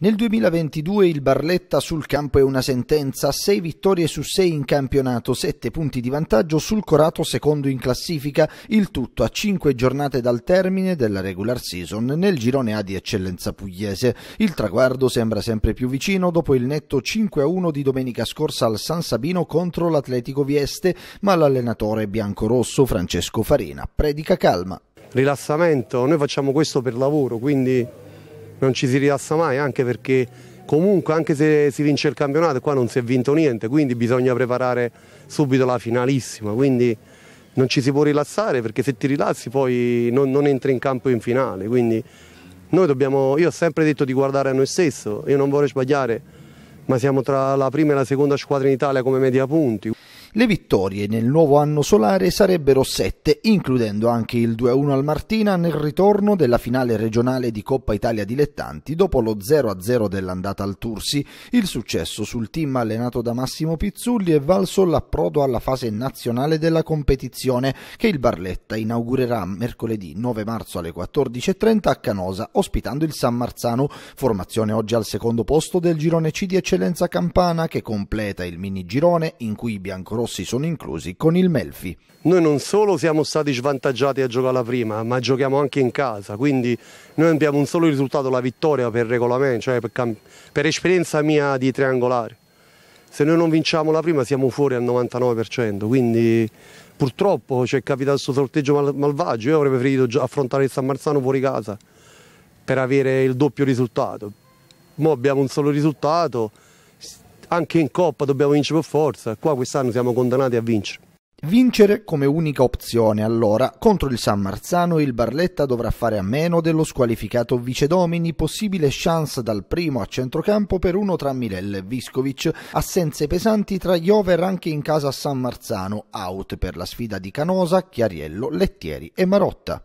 Nel 2022 il Barletta sul campo è una sentenza, 6 vittorie su 6 in campionato, 7 punti di vantaggio sul Corato secondo in classifica, il tutto a 5 giornate dal termine della regular season nel girone A di eccellenza pugliese. Il traguardo sembra sempre più vicino dopo il netto 5-1 di domenica scorsa al San Sabino contro l'Atletico Vieste, ma l'allenatore biancorosso Francesco Farina predica calma. Rilassamento, noi facciamo questo per lavoro, quindi non ci si rilassa mai, anche perché comunque anche se si vince il campionato qua non si è vinto niente, quindi bisogna preparare subito la finalissima, quindi non ci si può rilassare perché se ti rilassi poi non, non entri in campo in finale, quindi noi dobbiamo, io ho sempre detto di guardare a noi stessi, io non vorrei sbagliare, ma siamo tra la prima e la seconda squadra in Italia come media punti. Le vittorie nel nuovo anno solare sarebbero sette, includendo anche il 2-1 al Martina nel ritorno della finale regionale di Coppa Italia Dilettanti dopo lo 0-0 dell'andata al Tursi, il successo sul team allenato da Massimo Pizzulli e valso l'approdo alla fase nazionale della competizione che il Barletta inaugurerà mercoledì 9 marzo alle 14.30 a Canosa, ospitando il San Marzano, formazione oggi al secondo posto del girone C di Eccellenza Campana che completa il mini girone in cui i biancorossi rossi sono inclusi con il Melfi. Noi non solo siamo stati svantaggiati a giocare la prima, ma giochiamo anche in casa, quindi noi abbiamo un solo risultato, la vittoria per regolamento, cioè per, camp- per esperienza mia di triangolare. Se noi non vinciamo la prima siamo fuori al 99%, quindi purtroppo ci è capitato questo sorteggio mal- malvagio, io avrei preferito affrontare il San Marzano fuori casa per avere il doppio risultato. Mo abbiamo un solo risultato anche in Coppa dobbiamo vincere per forza, qua quest'anno siamo condannati a vincere. Vincere come unica opzione allora. Contro il San Marzano il Barletta dovrà fare a meno dello squalificato vicedomini, possibile chance dal primo a centrocampo per uno tra Milel e Viscovic, assenze pesanti tra gli over anche in casa San Marzano, out per la sfida di Canosa, Chiariello, Lettieri e Marotta.